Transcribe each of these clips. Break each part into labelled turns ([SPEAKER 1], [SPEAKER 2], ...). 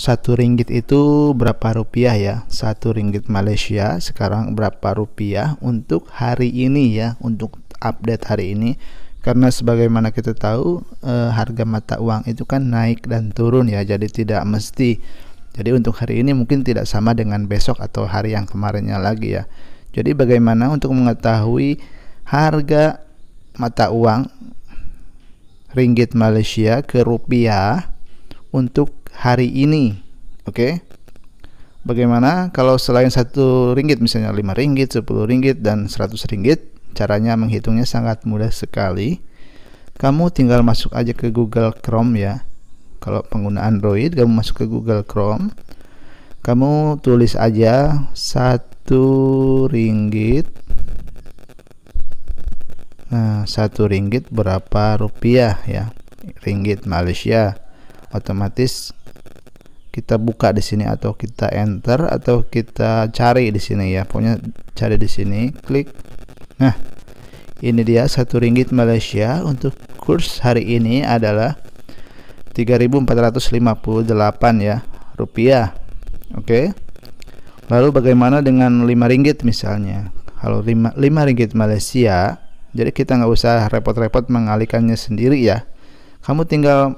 [SPEAKER 1] satu ringgit itu berapa rupiah ya satu ringgit Malaysia sekarang berapa rupiah untuk hari ini ya untuk update hari ini karena sebagaimana kita tahu e, harga mata uang itu kan naik dan turun ya jadi tidak mesti jadi untuk hari ini mungkin tidak sama dengan besok atau hari yang kemarinnya lagi ya jadi bagaimana untuk mengetahui harga mata uang ringgit Malaysia ke rupiah untuk hari ini. Oke. Okay? Bagaimana kalau selain satu ringgit misalnya lima ringgit, sepuluh ringgit dan seratus ringgit? Caranya menghitungnya sangat mudah sekali. Kamu tinggal masuk aja ke Google Chrome ya. Kalau pengguna Android kamu masuk ke Google Chrome. Kamu tulis aja satu ringgit Nah, satu ringgit berapa rupiah ya? Ringgit Malaysia otomatis kita buka di sini atau kita enter atau kita cari di sini ya pokoknya cari di sini klik nah ini dia satu ringgit Malaysia untuk kurs hari ini adalah 3458 ya rupiah oke okay. lalu bagaimana dengan 5 ringgit misalnya kalau 5, 5 ringgit Malaysia jadi kita nggak usah repot-repot mengalikannya sendiri ya kamu tinggal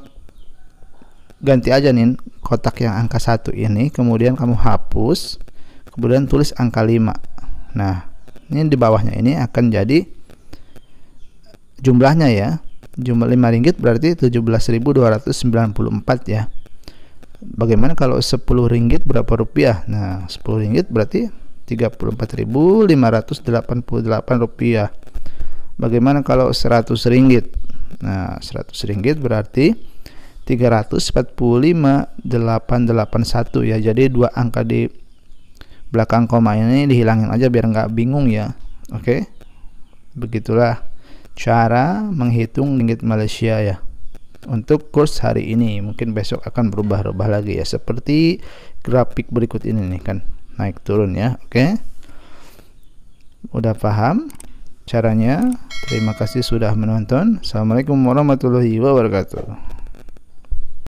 [SPEAKER 1] ganti aja nih kotak yang angka satu ini kemudian kamu hapus kemudian tulis angka 5 nah ini di bawahnya ini akan jadi jumlahnya ya jumlah 5 ringgit berarti 17.294 ya bagaimana kalau 10 ringgit berapa rupiah nah 10 ringgit berarti 34.588 rupiah bagaimana kalau 100 ringgit nah 100 ringgit berarti 881 ya jadi dua angka di belakang koma ini dihilangin aja biar nggak bingung ya oke okay? begitulah cara menghitung ringgit Malaysia ya untuk kurs hari ini mungkin besok akan berubah-ubah lagi ya seperti grafik berikut ini nih kan naik turun ya oke okay? udah paham caranya terima kasih sudah menonton assalamualaikum warahmatullahi wabarakatuh